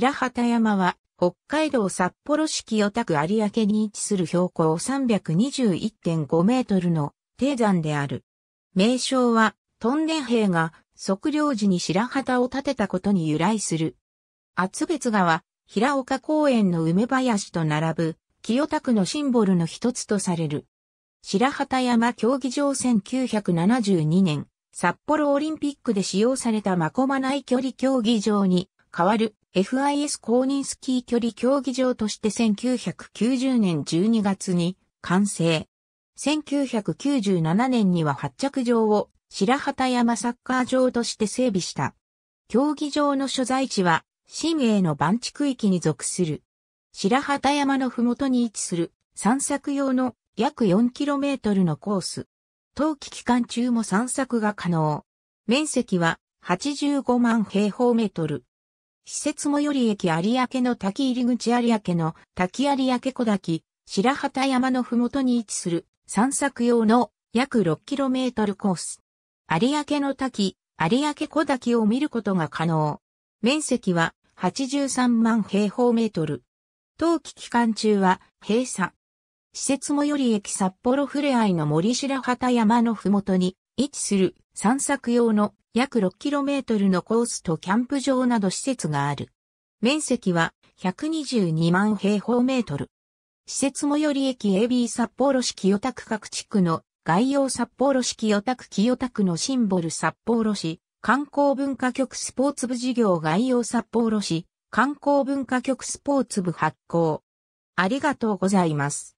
白旗山は、北海道札幌市清田区有明に位置する標高321.5メートルの低山である。名称は、トンネ兵が測量時に白旗を建てたことに由来する。厚別川、平岡公園の梅林と並ぶ、清田区のシンボルの一つとされる。白旗山競技場1972年、札幌オリンピックで使用されたこまな内距離競技場に変わる FIS 公認スキー距離競技場として1990年12月に完成。1997年には発着場を白旗山サッカー場として整備した。競技場の所在地は新営の番地区域に属する。白旗山のふもとに位置する散策用の約 4km のコース。冬季期間中も散策が可能。面積は85万平方メートル。施設最寄り駅有明の滝入口有明の滝有明小滝、白旗山のふもとに位置する散策用の約 6km コース。有明の滝、有明小滝を見ることが可能。面積は83万平方メートル。冬季期間中は閉鎖。施設最寄り駅札幌ふれあいの森白旗山のふもとに位置する散策用の約 6km のコースとキャンプ場など施設がある。面積は122万平方メートル。施設最寄り駅 AB 札幌市清田区各地区の概要札幌市清田区清田区のシンボル札幌市観光文化局スポーツ部事業概要札幌市観光文化局スポーツ部発行。ありがとうございます。